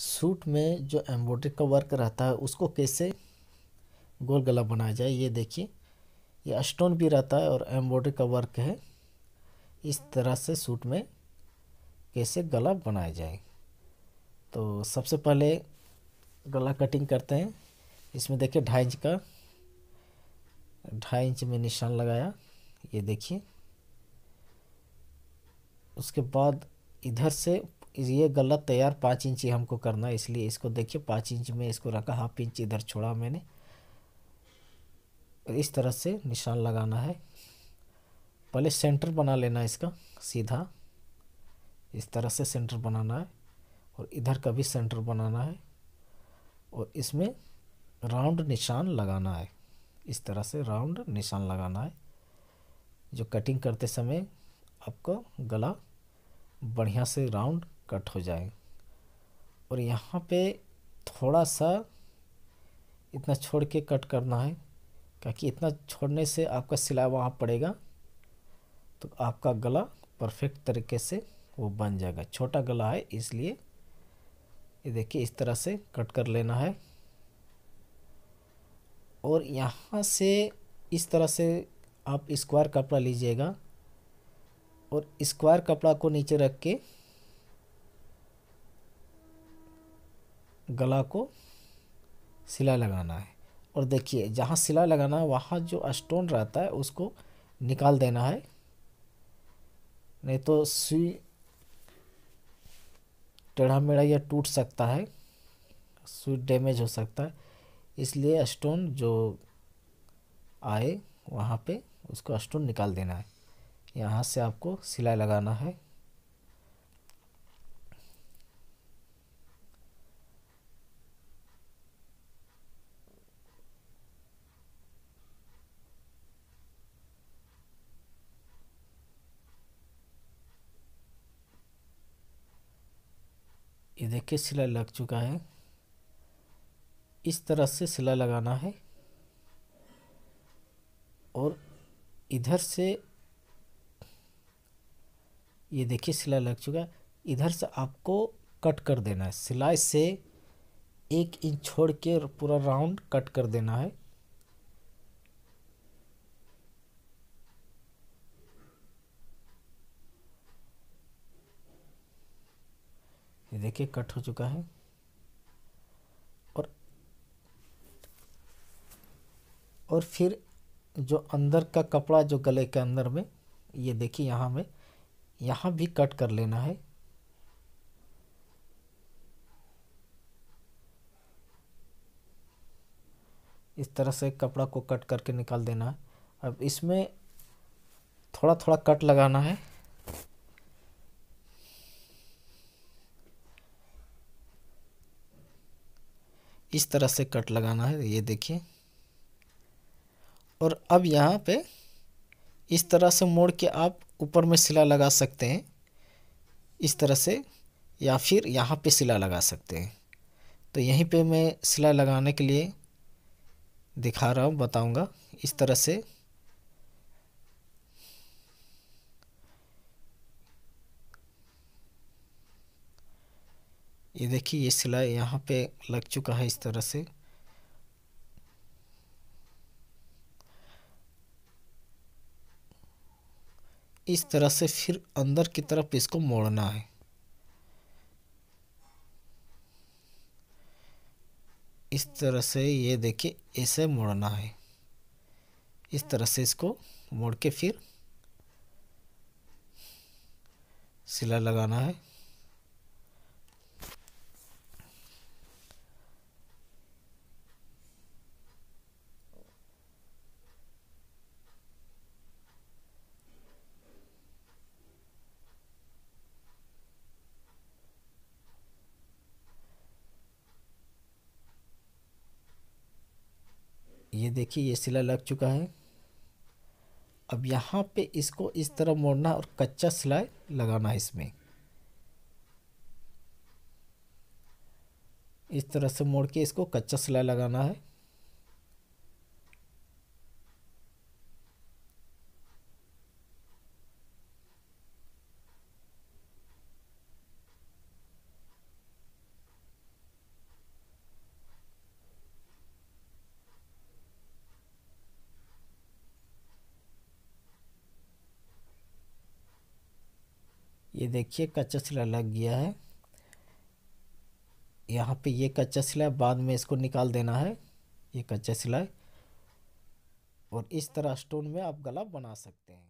suit में जो embroidery का वर्क रहता है उसको कैसे गोल गला बनाया जाए ये देखिए ये स्टोन भी रहता है और एम्ब्रॉयडरी का वर्क है इस तरह से सूट में कैसे गला बनाया जाए तो सबसे पहले गला कटिंग करते हैं इसमें देखिए ढाई इंच का ढाई इंच में निशान लगाया ये देखिए उसके बाद इधर से ये गलत तैयार पाँच इंच ही हमको करना है इसलिए इसको देखिए पाँच इंच में इसको रखा हाफ इंच इधर छोड़ा मैंने इस तरह से निशान लगाना है पहले सेंटर बना लेना है इसका सीधा इस तरह से सेंटर बनाना है और इधर का भी सेंटर बनाना है और इसमें राउंड निशान लगाना है इस तरह से राउंड निशान लगाना है जो कटिंग करते समय आपका गला बढ़िया से राउंड कट हो जाएगा और यहाँ पे थोड़ा सा इतना छोड़ के कट करना है क्योंकि इतना छोड़ने से आपका सिलाई वहाँ पड़ेगा तो आपका गला परफेक्ट तरीके से वो बन जाएगा छोटा गला है इसलिए ये देखिए इस तरह से कट कर लेना है और यहाँ से इस तरह से आप स्क्वायर कपड़ा लीजिएगा और स्क्वायर कपड़ा को नीचे रख के गला को सिला लगाना है और देखिए जहाँ सिला लगाना है वहाँ जो स्टोन रहता है उसको निकाल देना है नहीं तो सुई टेढ़ा मेढ़ा या टूट सकता है सुई डैमेज हो सकता है इसलिए स्टोन जो आए वहाँ पे उसको स्टोन निकाल देना है यहाँ से आपको सिलाई लगाना है देखिए सिला लग चुका है इस तरह से सिला लगाना है और इधर से ये देखिए सिला लग चुका है इधर से आपको कट कर देना है सिलाई से एक इंच छोड़ के पूरा राउंड कट कर देना है देखिए कट हो चुका है और और फिर जो अंदर का कपड़ा जो गले के अंदर में ये देखिए यहाँ में यहाँ भी कट कर लेना है इस तरह से कपड़ा को कट करके निकाल देना है अब इसमें थोड़ा थोड़ा कट लगाना है इस तरह से कट लगाना है ये देखिए और अब यहाँ पे इस तरह से मोड़ के आप ऊपर में सिला लगा सकते हैं इस तरह से या फिर यहाँ पे सिला लगा सकते हैं तो यहीं पे मैं सिला लगाने के लिए दिखा रहा हूँ बताऊँगा इस तरह से ये देखिए ये सिलाई यहाँ पे लग चुका है इस तरह से इस तरह से फिर अंदर की तरफ इसको मोड़ना है इस तरह से ये देखिए ऐसे मोड़ना है इस तरह से इसको मोड़ के फिर सिलाई लगाना है ये देखिए ये सिला लग चुका है अब यहाँ पे इसको इस तरह मोड़ना और कच्चा सिलाई लगाना है इसमें इस तरह से मोड़ के इसको कच्चा सिलाई लगाना है ये देखिए कच्चा सिला लग गया है यहाँ पे ये कच्चा सिला है बाद में इसको निकाल देना है ये कच्चा सिला और इस तरह स्टोन में आप गला बना सकते हैं